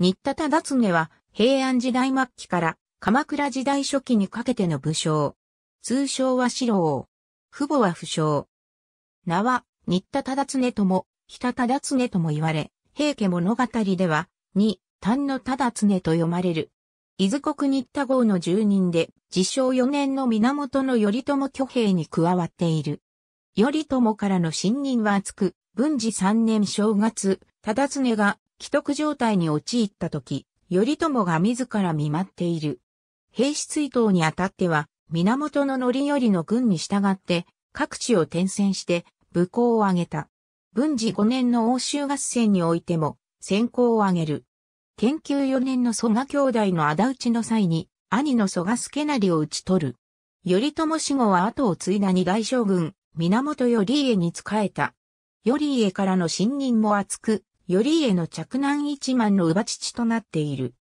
新田忠常は平安時代末期から鎌倉時代初期にかけての武将。通称は四郎。父母は不詳。名は、新田忠常とも、北忠常とも言われ、平家物語では、二、丹野忠常と読まれる。伊豆国新田郷の住人で、自称四年の源頼朝挙兵に加わっている。頼朝からの信任は厚く、文治三年正月、忠常が既得状態に陥った時、頼朝が自ら見舞っている。兵士追討にあたっては、源の範頼の軍に従って、各地を転戦して、武功を挙げた。文治5年の欧州合戦においても、戦功を挙げる。研究4年の蘇我兄弟の仇討ちの際に、兄の蘇我助成を討ち取る。頼朝死後は後を継いだ二大将軍、源頼家に仕えた。頼家からの信任も厚く、頼家の着難一万の乳母父となっている。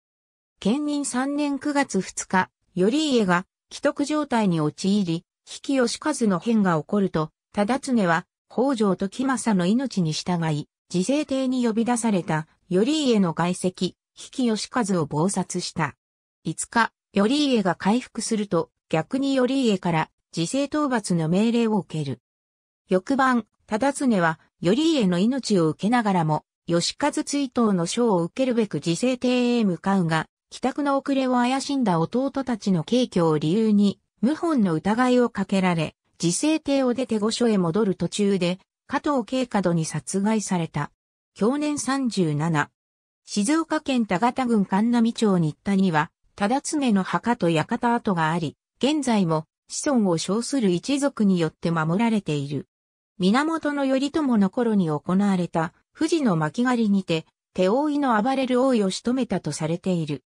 県任3年9月2日、頼家が既得状態に陥り、比企義和の変が起こると、忠常は北条時政の命に従い、自制邸に呼び出された頼家の外籍、比企義和を謀殺した。5日、頼家が回復すると、逆に頼家から自制討伐の命令を受ける。翌晩、忠常は頼家の命を受けながらも、吉和追悼の賞を受けるべく自制邸へ向かうが、帰宅の遅れを怪しんだ弟たちの警挙を理由に、謀反の疑いをかけられ、自制邸を出て御所へ戻る途中で、加藤慶角に殺害された。去年37。静岡県田形郡神波町新田には、忠常の墓と館跡があり、現在も子孫を称する一族によって守られている。源頼朝の頃に行われた富士の巻狩りにて、手覆いの暴れる王位を仕留めたとされている。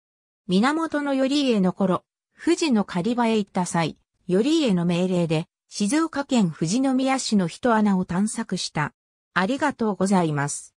源頼家の頃、富士の狩り場へ行った際、頼家の命令で、静岡県富士宮市の人穴を探索した。ありがとうございます。